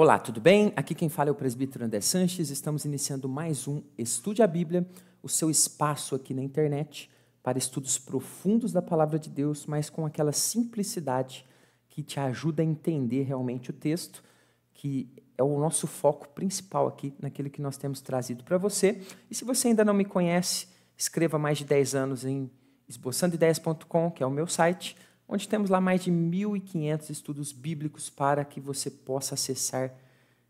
Olá, tudo bem? Aqui quem fala é o presbítero André Sanches. Estamos iniciando mais um Estude a Bíblia, o seu espaço aqui na internet para estudos profundos da palavra de Deus, mas com aquela simplicidade que te ajuda a entender realmente o texto, que é o nosso foco principal aqui naquilo que nós temos trazido para você. E se você ainda não me conhece, escreva mais de 10 anos em esboçandoideias.com, que é o meu site onde temos lá mais de 1.500 estudos bíblicos para que você possa acessar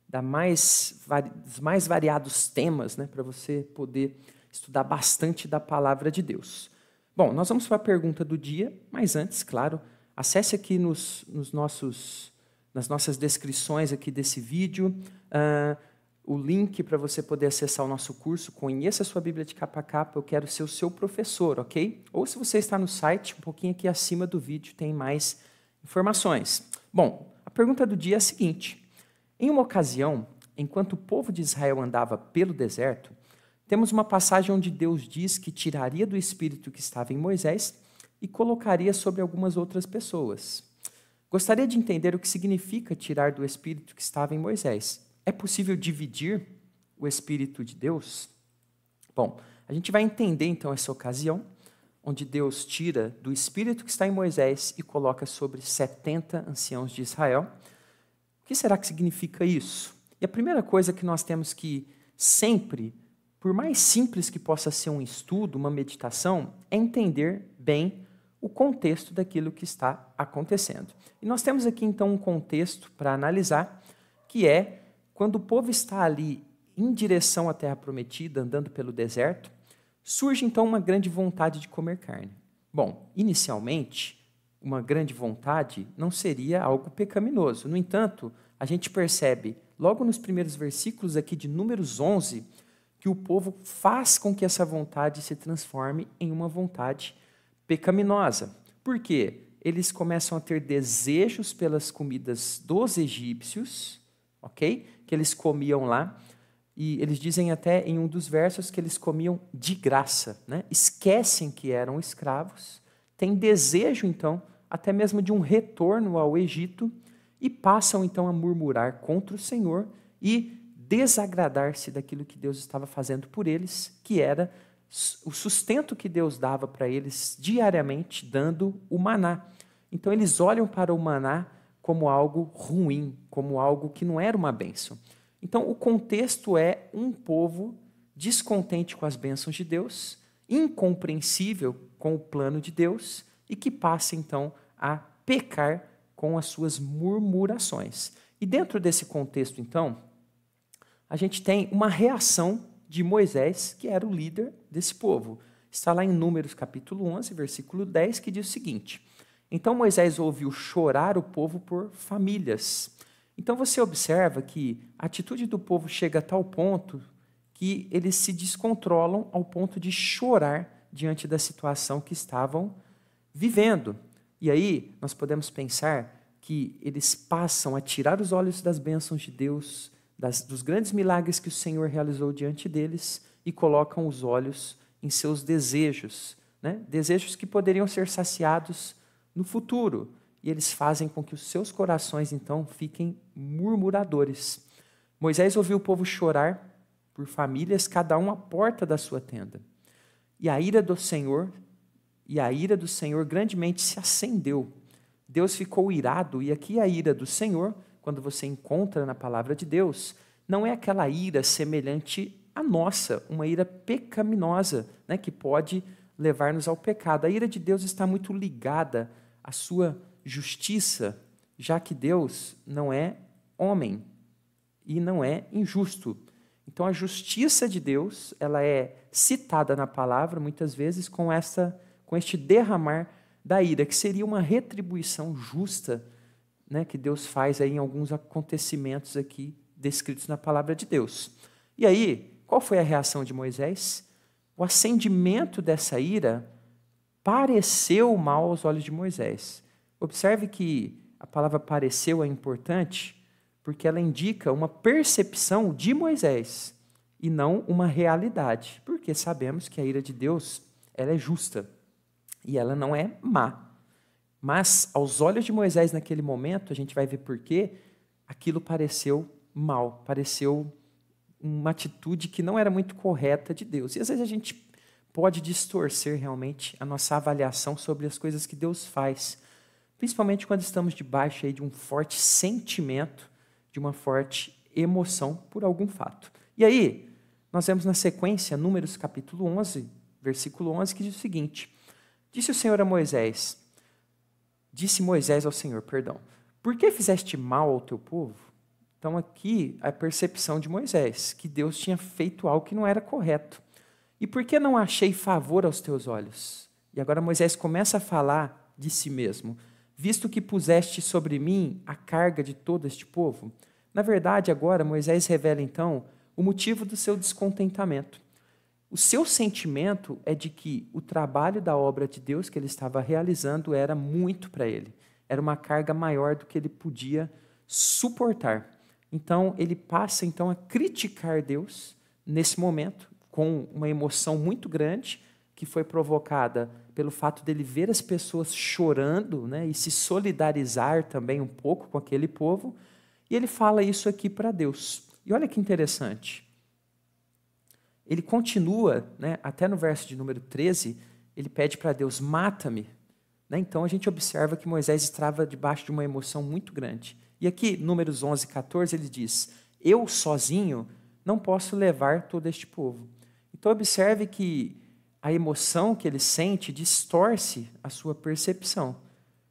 da mais, dos mais variados temas, né, para você poder estudar bastante da palavra de Deus. Bom, nós vamos para a pergunta do dia, mas antes, claro, acesse aqui nos, nos nossos, nas nossas descrições aqui desse vídeo. Uh, o link para você poder acessar o nosso curso. Conheça a sua Bíblia de capa a capa, eu quero ser o seu professor, ok? Ou se você está no site, um pouquinho aqui acima do vídeo tem mais informações. Bom, a pergunta do dia é a seguinte: Em uma ocasião, enquanto o povo de Israel andava pelo deserto, temos uma passagem onde Deus diz que tiraria do espírito que estava em Moisés e colocaria sobre algumas outras pessoas. Gostaria de entender o que significa tirar do espírito que estava em Moisés é possível dividir o Espírito de Deus? Bom, a gente vai entender então essa ocasião onde Deus tira do espírito que está em Moisés e coloca sobre 70 anciãos de Israel. O que será que significa isso? E a primeira coisa que nós temos que sempre, por mais simples que possa ser um estudo, uma meditação, é entender bem o contexto daquilo que está acontecendo. E nós temos aqui então um contexto para analisar, que é quando o povo está ali em direção à terra prometida, andando pelo deserto, surge então uma grande vontade de comer carne. Bom, inicialmente, uma grande vontade não seria algo pecaminoso. No entanto, a gente percebe logo nos primeiros versículos aqui de Números 11 que o povo faz com que essa vontade se transforme em uma vontade pecaminosa. Por quê? Eles começam a ter desejos pelas comidas dos egípcios, ok? que eles comiam lá. E eles dizem até em um dos versos que eles comiam de graça, né? esquecem que eram escravos, têm desejo então até mesmo de um retorno ao Egito e passam então a murmurar contra o Senhor e desagradar-se daquilo que Deus estava fazendo por eles, que era o sustento que Deus dava para eles diariamente, dando o maná. Então eles olham para o maná como algo ruim, como algo que não era uma bênção. Então, o contexto é um povo descontente com as bênçãos de Deus, incompreensível com o plano de Deus e que passa então a pecar com as suas murmurações. E dentro desse contexto, então, a gente tem uma reação de Moisés, que era o líder desse povo. Está lá em Números capítulo 11, versículo 10, que diz o seguinte: então Moisés ouviu chorar o povo por famílias. Então você observa que a atitude do povo chega a tal ponto que eles se descontrolam ao ponto de chorar diante da situação que estavam vivendo. E aí nós podemos pensar que eles passam a tirar os olhos das bênçãos de Deus, das, dos grandes milagres que o Senhor realizou diante deles e colocam os olhos em seus desejos, né? desejos que poderiam ser saciados no futuro. E eles fazem com que os seus corações, então, fiquem murmuradores. Moisés ouviu o povo chorar por famílias, cada um à porta da sua tenda. E a ira do Senhor, e a ira do Senhor grandemente se acendeu. Deus ficou irado, e aqui a ira do Senhor, quando você encontra na palavra de Deus, não é aquela ira semelhante à nossa, uma ira pecaminosa, né, que pode levar-nos ao pecado. A ira de Deus está muito ligada a sua justiça, já que Deus não é homem e não é injusto. Então a justiça de Deus, ela é citada na palavra muitas vezes com essa com este derramar da ira, que seria uma retribuição justa, né, que Deus faz aí em alguns acontecimentos aqui descritos na palavra de Deus. E aí, qual foi a reação de Moisés? O acendimento dessa ira pareceu mal aos olhos de Moisés. Observe que a palavra pareceu é importante porque ela indica uma percepção de Moisés e não uma realidade, porque sabemos que a ira de Deus ela é justa e ela não é má. Mas aos olhos de Moisés naquele momento, a gente vai ver por quê, aquilo pareceu mal, pareceu uma atitude que não era muito correta de Deus. E às vezes a gente pode distorcer realmente a nossa avaliação sobre as coisas que Deus faz, principalmente quando estamos debaixo aí de um forte sentimento, de uma forte emoção por algum fato. E aí, nós vemos na sequência, Números capítulo 11, versículo 11, que diz o seguinte: Disse o Senhor a Moisés, disse Moisés ao Senhor, perdão, por que fizeste mal ao teu povo? Então, aqui a percepção de Moisés, que Deus tinha feito algo que não era correto. E por que não achei favor aos teus olhos? E agora Moisés começa a falar de si mesmo. Visto que puseste sobre mim a carga de todo este povo. Na verdade, agora Moisés revela então o motivo do seu descontentamento. O seu sentimento é de que o trabalho da obra de Deus que ele estava realizando era muito para ele, era uma carga maior do que ele podia suportar. Então ele passa então a criticar Deus nesse momento com uma emoção muito grande que foi provocada pelo fato dele ver as pessoas chorando né, e se solidarizar também um pouco com aquele povo. E ele fala isso aqui para Deus. E olha que interessante. Ele continua, né, até no verso de número 13, ele pede para Deus: mata-me. Né? Então a gente observa que Moisés estava debaixo de uma emoção muito grande. E aqui, Números 11, 14, ele diz: Eu sozinho não posso levar todo este povo então, observe que a emoção que ele sente distorce a sua percepção,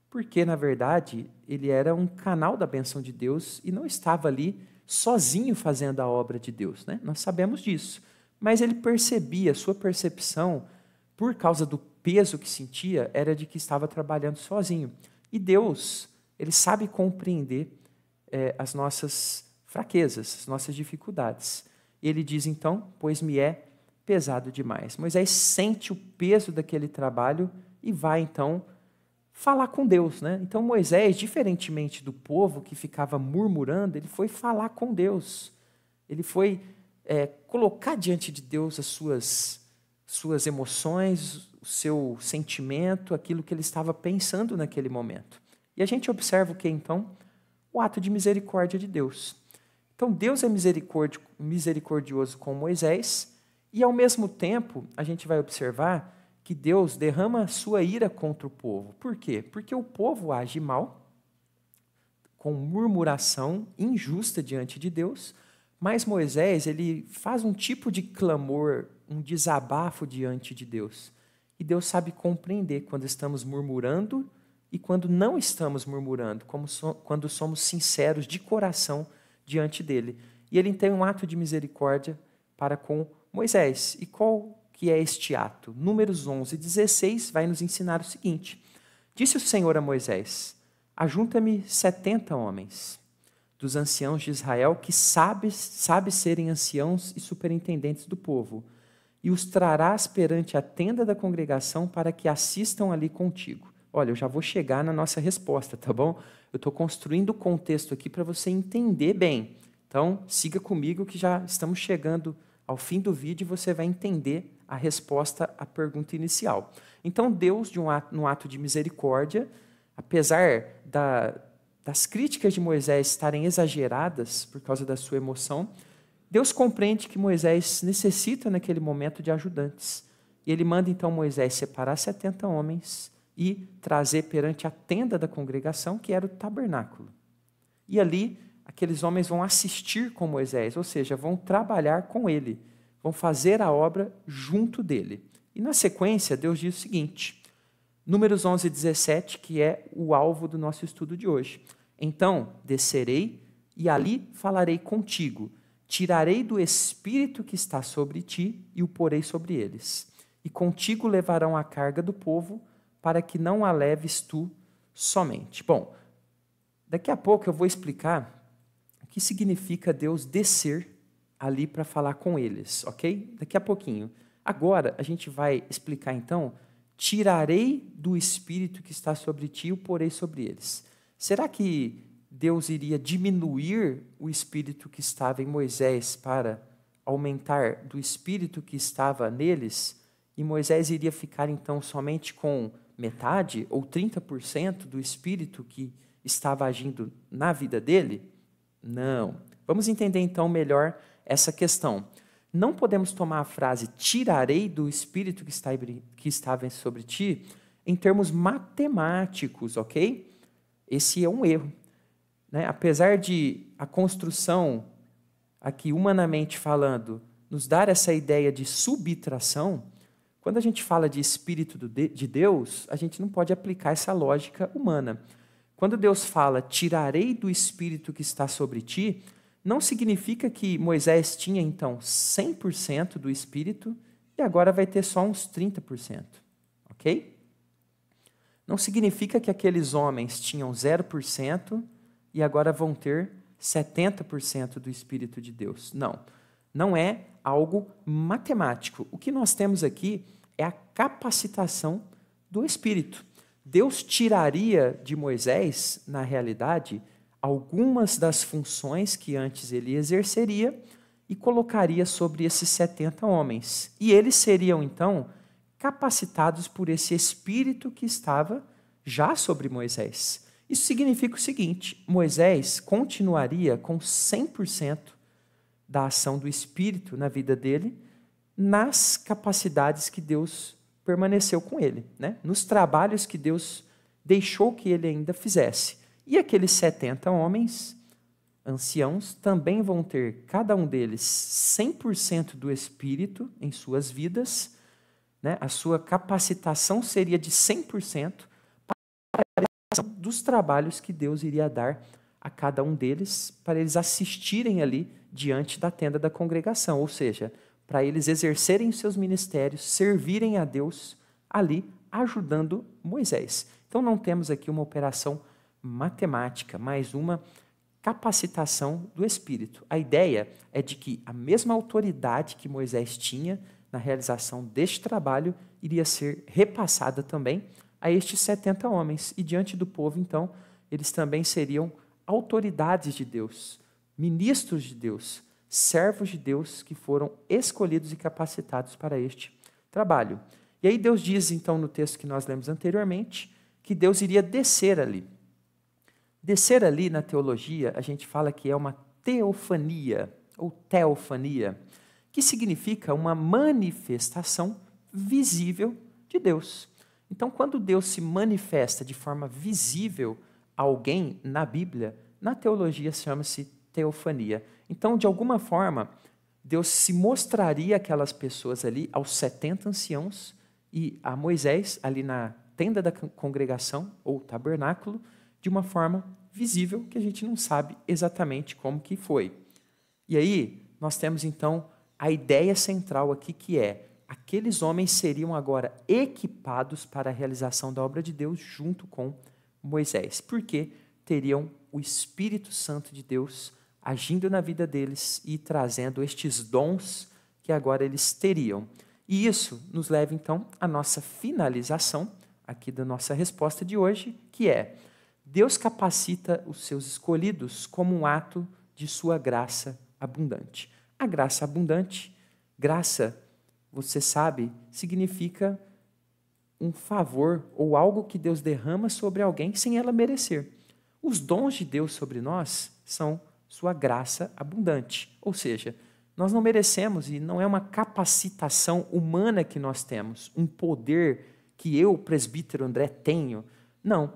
porque, na verdade, ele era um canal da benção de Deus e não estava ali sozinho fazendo a obra de Deus. Né? Nós sabemos disso. Mas ele percebia, sua percepção, por causa do peso que sentia, era de que estava trabalhando sozinho. E Deus, ele sabe compreender é, as nossas fraquezas, as nossas dificuldades. Ele diz então: Pois me é pesado demais. Moisés sente o peso daquele trabalho e vai então falar com Deus, né? Então Moisés, diferentemente do povo que ficava murmurando, ele foi falar com Deus. Ele foi é, colocar diante de Deus as suas suas emoções, o seu sentimento, aquilo que ele estava pensando naquele momento. E a gente observa o que então? O ato de misericórdia de Deus. Então Deus é misericordioso com Moisés e ao mesmo tempo, a gente vai observar que Deus derrama a sua ira contra o povo. Por quê? Porque o povo age mal, com murmuração injusta diante de Deus, mas Moisés, ele faz um tipo de clamor, um desabafo diante de Deus. E Deus sabe compreender quando estamos murmurando e quando não estamos murmurando, so, quando somos sinceros de coração diante dele. E ele tem um ato de misericórdia para com Moisés, e qual que é este ato? Números 11, 16 vai nos ensinar o seguinte: Disse o Senhor a Moisés: Ajunta-me setenta homens dos anciãos de Israel que sabes sabe serem anciãos e superintendentes do povo, e os trarás perante a tenda da congregação para que assistam ali contigo. Olha, eu já vou chegar na nossa resposta, tá bom? Eu estou construindo o contexto aqui para você entender bem. Então, siga comigo que já estamos chegando ao fim do vídeo, você vai entender a resposta à pergunta inicial. Então, Deus, de um ato, num ato de misericórdia, apesar da, das críticas de Moisés estarem exageradas por causa da sua emoção, Deus compreende que Moisés necessita, naquele momento, de ajudantes. E ele manda então Moisés separar 70 homens e trazer perante a tenda da congregação, que era o tabernáculo. E ali aqueles homens vão assistir com Moisés, ou seja, vão trabalhar com ele, vão fazer a obra junto dele. E na sequência, Deus diz o seguinte, Números 11, 17, que é o alvo do nosso estudo de hoje. Então, descerei e ali falarei contigo, tirarei do espírito que está sobre ti e o porei sobre eles. E contigo levarão a carga do povo, para que não a leves tu somente. Bom, daqui a pouco eu vou explicar que significa Deus descer ali para falar com eles, ok? Daqui a pouquinho. Agora a gente vai explicar então: tirarei do espírito que está sobre ti e o porei sobre eles. Será que Deus iria diminuir o espírito que estava em Moisés para aumentar do espírito que estava neles? E Moisés iria ficar então somente com metade ou 30% do espírito que estava agindo na vida dele? Não. Vamos entender então melhor essa questão. Não podemos tomar a frase tirarei do espírito que, está, que estava sobre ti em termos matemáticos, ok? Esse é um erro. Né? Apesar de a construção, aqui humanamente falando, nos dar essa ideia de subtração, quando a gente fala de Espírito de Deus, a gente não pode aplicar essa lógica humana. Quando Deus fala, tirarei do espírito que está sobre ti, não significa que Moisés tinha então 100% do espírito e agora vai ter só uns 30%, ok? Não significa que aqueles homens tinham 0% e agora vão ter 70% do espírito de Deus. Não. Não é algo matemático. O que nós temos aqui é a capacitação do espírito. Deus tiraria de Moisés, na realidade, algumas das funções que antes ele exerceria e colocaria sobre esses 70 homens. E eles seriam então capacitados por esse espírito que estava já sobre Moisés. Isso significa o seguinte: Moisés continuaria com 100% da ação do espírito na vida dele, nas capacidades que Deus permaneceu com ele, né? nos trabalhos que Deus deixou que ele ainda fizesse. E aqueles 70 homens, anciãos, também vão ter, cada um deles, 100% do Espírito em suas vidas, né? a sua capacitação seria de 100% para a dos trabalhos que Deus iria dar a cada um deles, para eles assistirem ali diante da tenda da congregação, ou seja, para eles exercerem seus ministérios, servirem a Deus ali ajudando Moisés. Então não temos aqui uma operação matemática, mas uma capacitação do espírito. A ideia é de que a mesma autoridade que Moisés tinha na realização deste trabalho iria ser repassada também a estes 70 homens e diante do povo, então, eles também seriam autoridades de Deus, ministros de Deus, servos de Deus que foram escolhidos e capacitados para este trabalho. E aí Deus diz, então, no texto que nós lemos anteriormente, que Deus iria descer ali. Descer ali na teologia, a gente fala que é uma teofania ou teofania, que significa uma manifestação visível de Deus. Então, quando Deus se manifesta de forma visível a alguém na Bíblia, na teologia chama-se teofania. Então, de alguma forma, Deus se mostraria aquelas pessoas ali, aos 70 anciãos e a Moisés, ali na tenda da congregação, ou tabernáculo, de uma forma visível que a gente não sabe exatamente como que foi. E aí, nós temos então a ideia central aqui que é aqueles homens seriam agora equipados para a realização da obra de Deus junto com Moisés, porque teriam o Espírito Santo de Deus agindo na vida deles e trazendo estes dons que agora eles teriam. E isso nos leva então à nossa finalização aqui da nossa resposta de hoje, que é: Deus capacita os seus escolhidos como um ato de sua graça abundante. A graça abundante, graça, você sabe, significa um favor ou algo que Deus derrama sobre alguém sem ela merecer. Os dons de Deus sobre nós são sua graça abundante. Ou seja, nós não merecemos e não é uma capacitação humana que nós temos, um poder que eu, presbítero André, tenho. Não,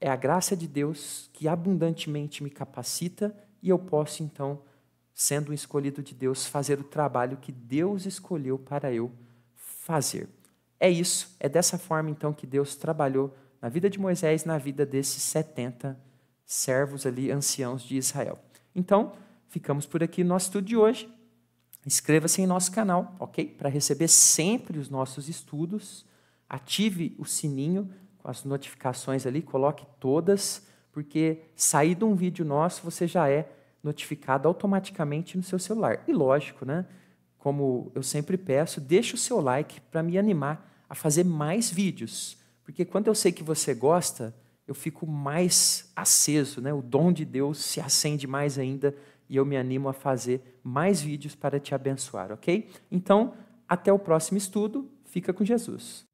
é a graça de Deus que abundantemente me capacita e eu posso então, sendo um escolhido de Deus, fazer o trabalho que Deus escolheu para eu fazer. É isso, é dessa forma então que Deus trabalhou na vida de Moisés, na vida desses 70 servos ali, anciãos de Israel. Então, ficamos por aqui no nosso estudo de hoje. Inscreva-se em nosso canal, ok? Para receber sempre os nossos estudos. Ative o sininho com as notificações ali, coloque todas, porque sair de um vídeo nosso você já é notificado automaticamente no seu celular. E lógico, né? Como eu sempre peço, deixe o seu like para me animar a fazer mais vídeos. Porque quando eu sei que você gosta, eu fico mais aceso, né? O dom de Deus se acende mais ainda e eu me animo a fazer mais vídeos para te abençoar, ok? Então, até o próximo estudo. Fica com Jesus.